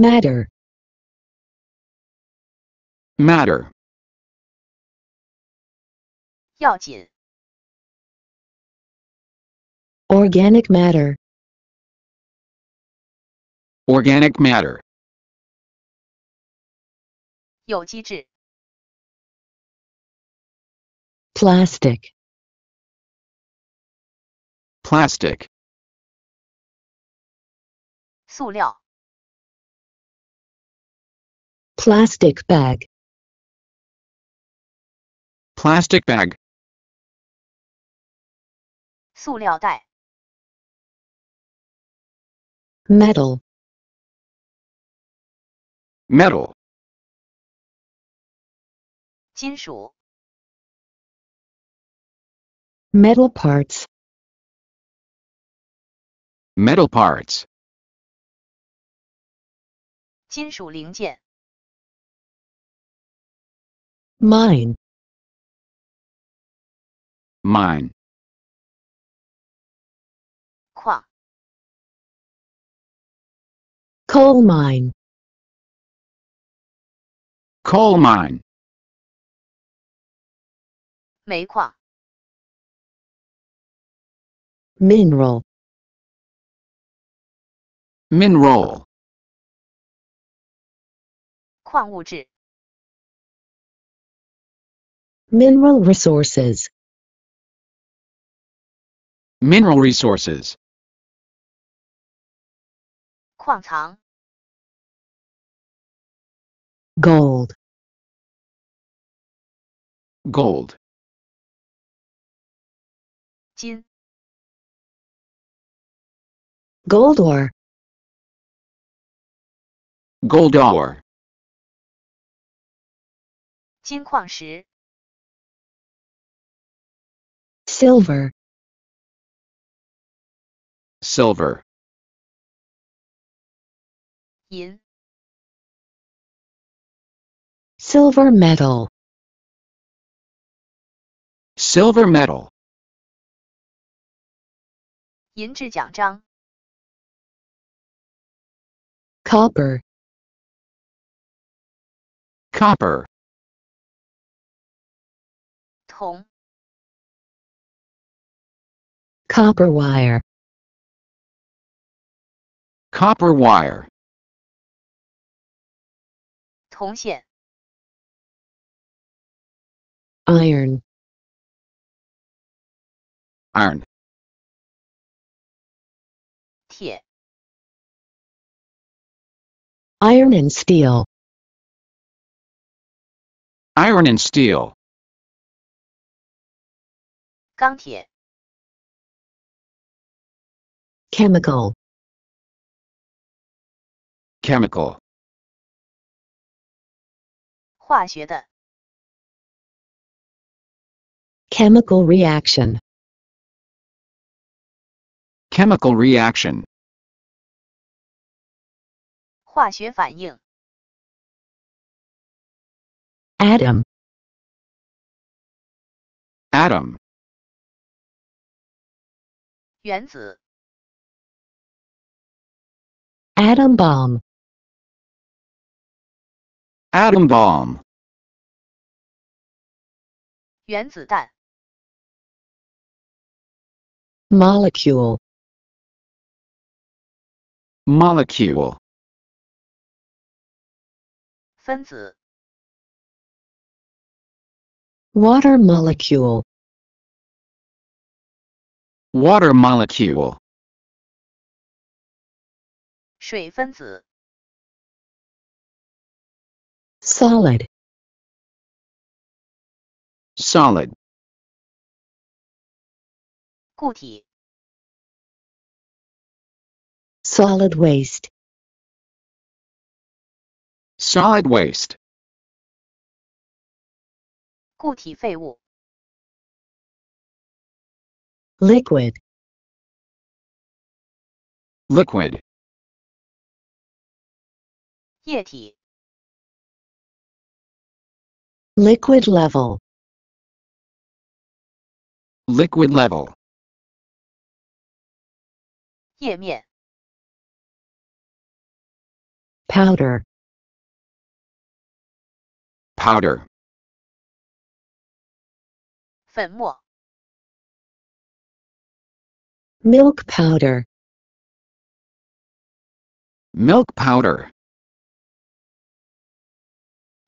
matter matter 要紧 organic matter organic matter 有机质 plastic plastic 塑料 Plastic bag. Plastic bag. 塑料袋。Metal. Metal. Metal. Metal parts. Metal parts. 金属零件。mine mine qua coal mine coal mine 煤矿 mineral mineral 矿物质 Mineral resources. Mineral resources. 矿藏 Gold. Gold. 金 Gold ore. Gold ore. 金矿石 silver silver 银 silver medal silver medal 银质奖章 copper copper 铜 Copper wire. Copper wire. 铜线。Iron. Iron. Iron and steel. Iron and steel. 钢铁。chemical chemical 化学的 chemical reaction chemical reaction 化学反应 atom atom 原子 atom bomb atom bomb 原子弹 molecule molecule 分子 water molecule water molecule 水分子 solid solid solid waste solid waste 固体废物 liquid liquid 液体 liquid level liquid level 页面 powder powder 粉末 milk powder milk powder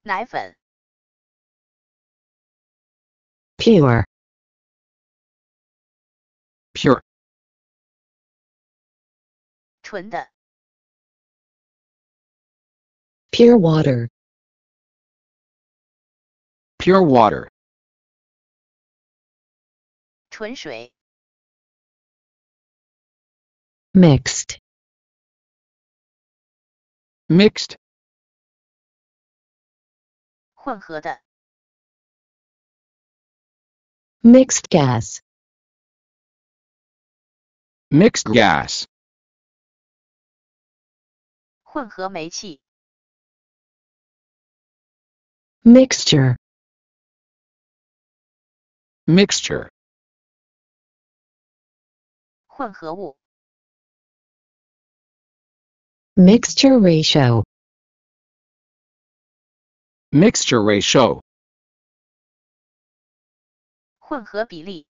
奶粉，pure pure 纯的 pure water pure water 纯水 mixed mixed 混合的 mixed gas mixed gas 混合煤气 mixture mixture mixture ratio mixture ratio 混合比例